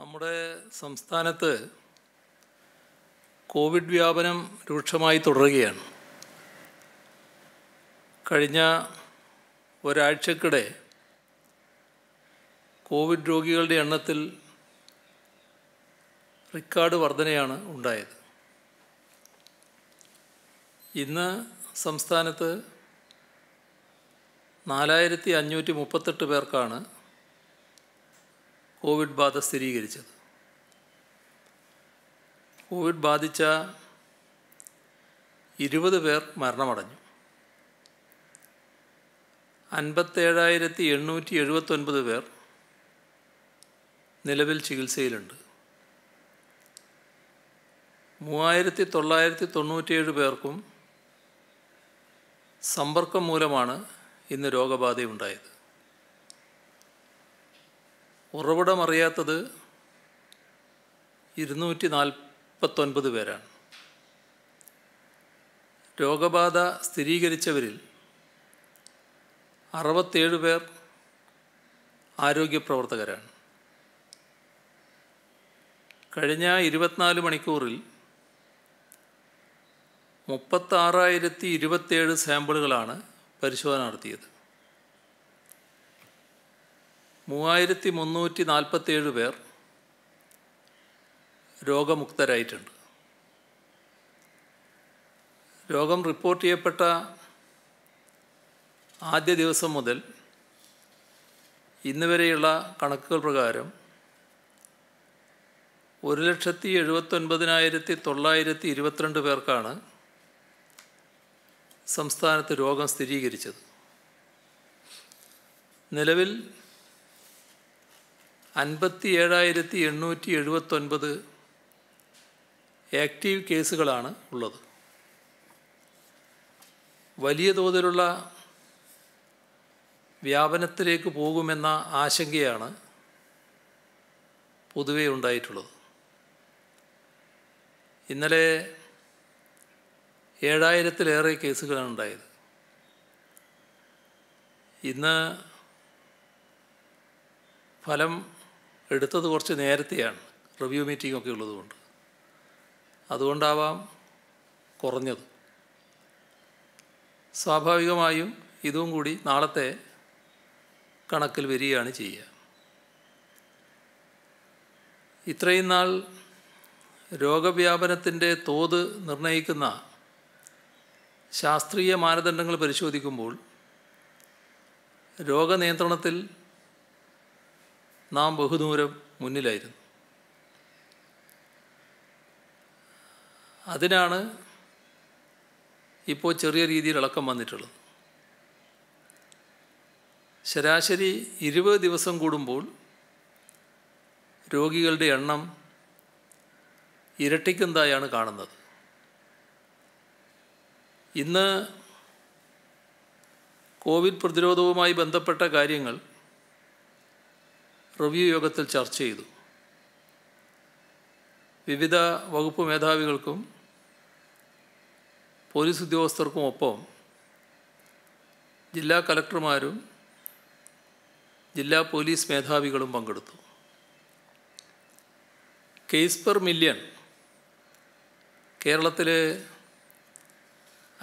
നമ്മുടെ സംസ്ഥാനത്ത് കോവിഡ് വ്യാപനം രൂക്ഷമായി തുടരുകയാണ് കഴിഞ്ഞ ഒരാഴ്ചക്കിടെ കോവിഡ് രോഗികളുടെ എണ്ണത്തിൽ റെക്കോർഡ് വർധനയാണ് ഉണ്ടായത് ഇന്ന് സംസ്ഥാനത്ത് നാലായിരത്തി അഞ്ഞൂറ്റി മുപ്പത്തെട്ട് പേർക്കാണ് കോവിഡ് ബാധ സ്ഥിരീകരിച്ചത് കോവിഡ് ബാധിച്ച ഇരുപത് പേർ മരണമടഞ്ഞു അൻപത്തേഴായിരത്തി എണ്ണൂറ്റി എഴുപത്തൊൻപത് പേർ നിലവിൽ ചികിത്സയിലുണ്ട് മൂവായിരത്തി തൊള്ളായിരത്തി തൊണ്ണൂറ്റിയേഴ് പേർക്കും സമ്പർക്കം മൂലമാണ് ഇന്ന് രോഗബാധയുണ്ടായത് ഉറവിടമറിയാത്തത് ഇരുന്നൂറ്റി നാൽപ്പത്തൊൻപത് പേരാണ് രോഗബാധ സ്ഥിരീകരിച്ചവരിൽ അറുപത്തേഴ് പേർ ആരോഗ്യപ്രവർത്തകരാണ് കഴിഞ്ഞ ഇരുപത്തിനാല് മണിക്കൂറിൽ മുപ്പത്താറായിരത്തി ഇരുപത്തേഴ് സാമ്പിളുകളാണ് പരിശോധന നടത്തിയത് മൂവായിരത്തി മുന്നൂറ്റി നാൽപ്പത്തേഴ് പേർ രോഗമുക്തരായിട്ടുണ്ട് രോഗം റിപ്പോർട്ട് ചെയ്യപ്പെട്ട ആദ്യ ദിവസം മുതൽ ഇന്ന് വരെയുള്ള കണക്കുകൾ പ്രകാരം ഒരു ലക്ഷത്തി എഴുപത്തൊൻപതിനായിരത്തി തൊള്ളായിരത്തി ഇരുപത്തിരണ്ട് പേർക്കാണ് സംസ്ഥാനത്ത് രോഗം സ്ഥിരീകരിച്ചത് നിലവിൽ അൻപത്തി ഏഴായിരത്തി എണ്ണൂറ്റി എഴുപത്തൊൻപത് ആക്റ്റീവ് കേസുകളാണ് ഉള്ളത് വലിയ തോതിലുള്ള വ്യാപനത്തിലേക്ക് പോകുമെന്ന ആശങ്കയാണ് പൊതുവേ ഉണ്ടായിട്ടുള്ളത് ഇന്നലെ ഏഴായിരത്തിലേറെ കേസുകളാണ് ഉണ്ടായത് ഇന്ന് ഫലം എടുത്തത് കുറച്ച് നേരത്തെയാണ് റിവ്യൂ മീറ്റിംഗ് ഒക്കെ ഉള്ളതുകൊണ്ട് അതുകൊണ്ടാവാം കുറഞ്ഞത് സ്വാഭാവികമായും ഇതും കൂടി നാളത്തെ കണക്കിൽ വരികയാണ് ചെയ്യുക ഇത്രയും നാൾ രോഗവ്യാപനത്തിൻ്റെ തോത് നിർണ്ണയിക്കുന്ന ശാസ്ത്രീയ മാനദണ്ഡങ്ങൾ പരിശോധിക്കുമ്പോൾ രോഗനിയന്ത്രണത്തിൽ നാം ബഹുദൂരം മുന്നിലായിരുന്നു അതിനാണ് ഇപ്പോൾ ചെറിയ രീതിയിൽ ഇളക്കം വന്നിട്ടുള്ളത് ശരാശരി ഇരുപത് ദിവസം കൂടുമ്പോൾ രോഗികളുടെ എണ്ണം ഇരട്ടിക്കുന്നതായാണ് കാണുന്നത് ഇന്ന് കോവിഡ് പ്രതിരോധവുമായി ബന്ധപ്പെട്ട കാര്യങ്ങൾ റിവ്യൂ യോഗത്തിൽ ചർച്ച ചെയ്തു വിവിധ വകുപ്പ് മേധാവികൾക്കും പോലീസ് ഉദ്യോഗസ്ഥർക്കും ഒപ്പം ജില്ലാ കലക്ടർമാരും ജില്ലാ പോലീസ് മേധാവികളും പങ്കെടുത്തു കേസ് പെർ മില്യൺ കേരളത്തിലെ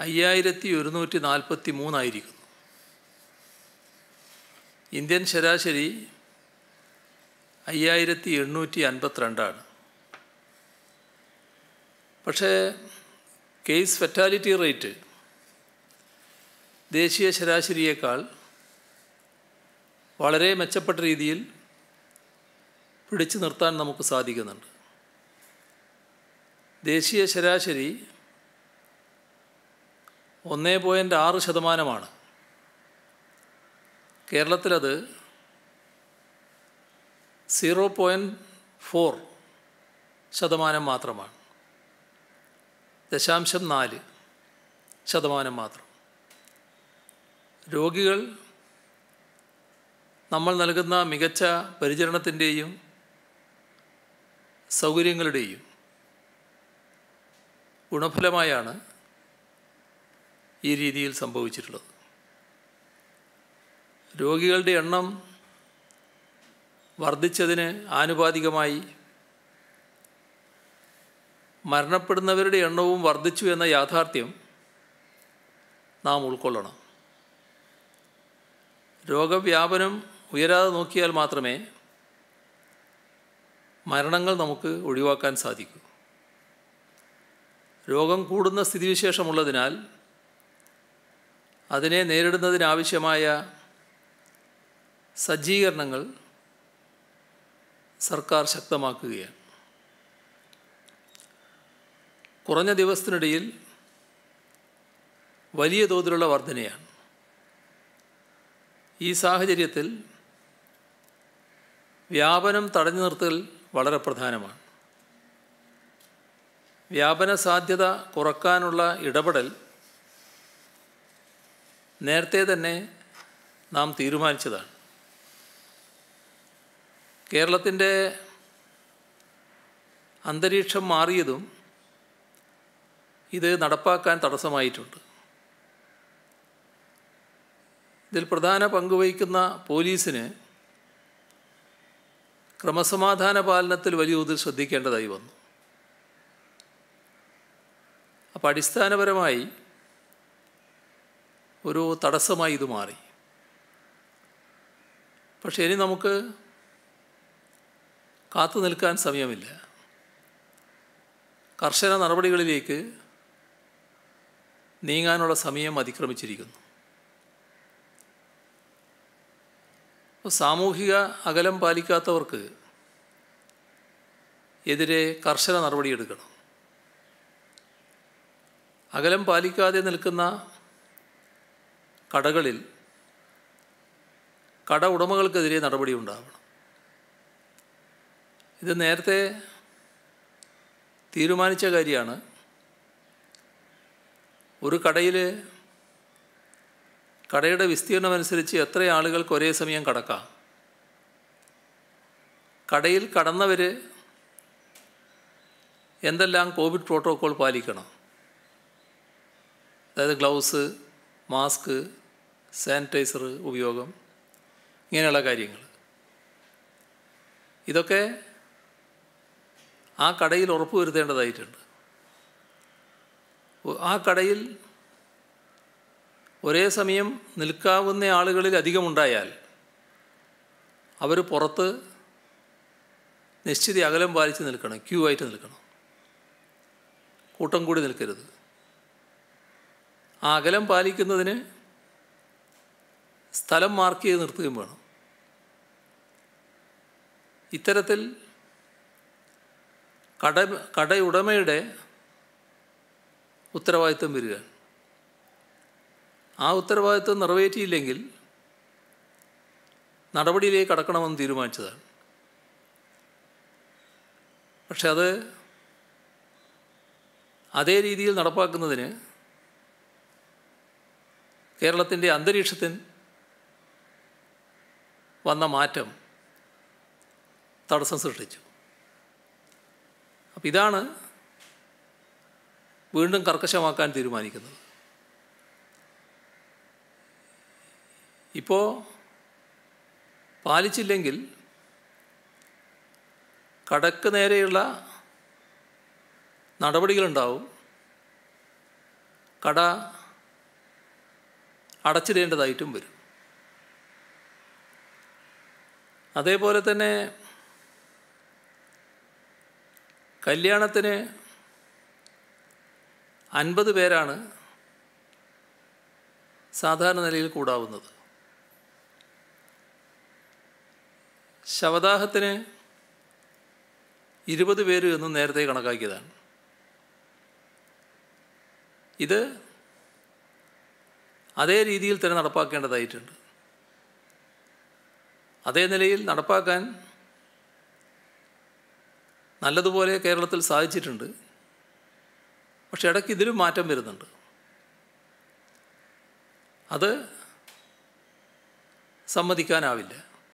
അയ്യായിരത്തി ഒരുന്നൂറ്റി നാൽപ്പത്തി മൂന്നായിരിക്കുന്നു ഇന്ത്യൻ ശരാശരി അയ്യായിരത്തി എണ്ണൂറ്റി അൻപത്തിരണ്ടാണ് പക്ഷേ കേസ് ഫെറ്റാലിറ്റി റേറ്റ് ദേശീയ ശരാശരിയേക്കാൾ വളരെ മെച്ചപ്പെട്ട രീതിയിൽ പിടിച്ചു നിർത്താൻ നമുക്ക് സാധിക്കുന്നുണ്ട് ദേശീയ ശരാശരി ഒന്നേ പോയിൻ്റ് ആറ് ശതമാനമാണ് കേരളത്തിലത് സീറോ പോയിൻറ്റ് ഫോർ ശതമാനം മാത്രമാണ് ദശാംശം നാല് ശതമാനം മാത്രം രോഗികൾ നമ്മൾ നൽകുന്ന മികച്ച പരിചരണത്തിൻ്റെയും സൗകര്യങ്ങളുടെയും ഗുണഫലമായാണ് ഈ രീതിയിൽ സംഭവിച്ചിട്ടുള്ളത് രോഗികളുടെ എണ്ണം വർദ്ധിച്ചതിന് ആനുപാതികമായി മരണപ്പെടുന്നവരുടെ എണ്ണവും വർദ്ധിച്ചു എന്ന യാഥാർത്ഥ്യം നാം ഉൾക്കൊള്ളണം രോഗവ്യാപനം ഉയരാതെ നോക്കിയാൽ മാത്രമേ മരണങ്ങൾ നമുക്ക് ഒഴിവാക്കാൻ സാധിക്കൂ രോഗം കൂടുന്ന സ്ഥിതിവിശേഷമുള്ളതിനാൽ അതിനെ നേരിടുന്നതിനാവശ്യമായ സജ്ജീകരണങ്ങൾ സർക്കാർ ശക്തമാക്കുകയാണ് കുറഞ്ഞ ദിവസത്തിനിടയിൽ വലിയ തോതിലുള്ള വർധനയാണ് ഈ സാഹചര്യത്തിൽ വ്യാപനം തടഞ്ഞു നിർത്തൽ വളരെ പ്രധാനമാണ് വ്യാപന സാധ്യത കുറക്കാനുള്ള ഇടപെടൽ നേരത്തെ തന്നെ നാം തീരുമാനിച്ചതാണ് കേരളത്തിൻ്റെ അന്തരീക്ഷം മാറിയതും ഇത് നടപ്പാക്കാൻ തടസ്സമായിട്ടുണ്ട് ഇതിൽ പ്രധാന പങ്കുവഹിക്കുന്ന പോലീസിന് ക്രമസമാധാന പാലനത്തിൽ വലിയ തോതിൽ ശ്രദ്ധിക്കേണ്ടതായി വന്നു അപ്പോൾ അടിസ്ഥാനപരമായി ഒരു തടസ്സമായി ഇത് മാറി പക്ഷേ ഇനി നമുക്ക് കാത്തു നിൽക്കാൻ സമയമില്ല കർശന നടപടികളിലേക്ക് നീങ്ങാനുള്ള സമയം അതിക്രമിച്ചിരിക്കുന്നു സാമൂഹിക അകലം പാലിക്കാത്തവർക്ക് എതിരെ കർശന നടപടിയെടുക്കണം അകലം പാലിക്കാതെ നിൽക്കുന്ന കടകളിൽ കട ഉടമകൾക്കെതിരെ നടപടി ഉണ്ടാവണം ഇത് നേരത്തെ തീരുമാനിച്ച കാര്യമാണ് ഒരു കടയിൽ കടയുടെ വിസ്തീർണമനുസരിച്ച് എത്ര ആളുകൾക്ക് ഒരേ സമയം കടക്കാം കടയിൽ കടന്നവർ എന്തെല്ലാം കോവിഡ് പ്രോട്ടോക്കോൾ പാലിക്കണം അതായത് ഗ്ലൗസ് മാസ്ക് സാനിറ്റൈസർ ഉപയോഗം ഇങ്ങനെയുള്ള കാര്യങ്ങൾ ഇതൊക്കെ ആ കടയിൽ ഉറപ്പ് വരുത്തേണ്ടതായിട്ടുണ്ട് ആ കടയിൽ ഒരേ സമയം നിൽക്കാവുന്ന ആളുകളിൽ അധികമുണ്ടായാൽ അവർ പുറത്ത് നിശ്ചിത അകലം പാലിച്ച് നിൽക്കണം ക്യൂ ആയിട്ട് നിൽക്കണം കൂട്ടം കൂടി നിൽക്കരുത് ആ അകലം പാലിക്കുന്നതിന് സ്ഥലം മാർക്ക് ചെയ്ത് നിർത്തുകയും വേണം ഇത്തരത്തിൽ കട കടയുടമയുടെ ഉത്തരവാദിത്വം വരിക ആ ഉത്തരവാദിത്വം നിറവേറ്റിയില്ലെങ്കിൽ നടപടിയിലേക്ക് കടക്കണമെന്ന് തീരുമാനിച്ചതാണ് പക്ഷെ അത് അതേ രീതിയിൽ നടപ്പാക്കുന്നതിന് കേരളത്തിൻ്റെ അന്തരീക്ഷത്തിന് വന്ന മാറ്റം തടസ്സം സൃഷ്ടിച്ചു അപ്പം ഇതാണ് വീണ്ടും കർക്കശമാക്കാൻ തീരുമാനിക്കുന്നത് ഇപ്പോൾ പാലിച്ചില്ലെങ്കിൽ കടക്ക് നേരെയുള്ള നടപടികളുണ്ടാവും കട അടച്ചിടേണ്ടതായിട്ടും വരും അതേപോലെ തന്നെ കല്യാണത്തിന് അൻപത് പേരാണ് സാധാരണ നിലയിൽ കൂടാവുന്നത് ശവദാഹത്തിന് ഇരുപത് പേര് എന്ന് നേരത്തെ കണക്കാക്കിയതാണ് ഇത് അതേ രീതിയിൽ തന്നെ നടപ്പാക്കേണ്ടതായിട്ടുണ്ട് അതേ നിലയിൽ നടപ്പാക്കാൻ നല്ലതുപോലെ കേരളത്തിൽ സാധിച്ചിട്ടുണ്ട് പക്ഷെ ഇടയ്ക്ക് ഇതിലും മാറ്റം വരുന്നുണ്ട് അത് സമ്മതിക്കാനാവില്ല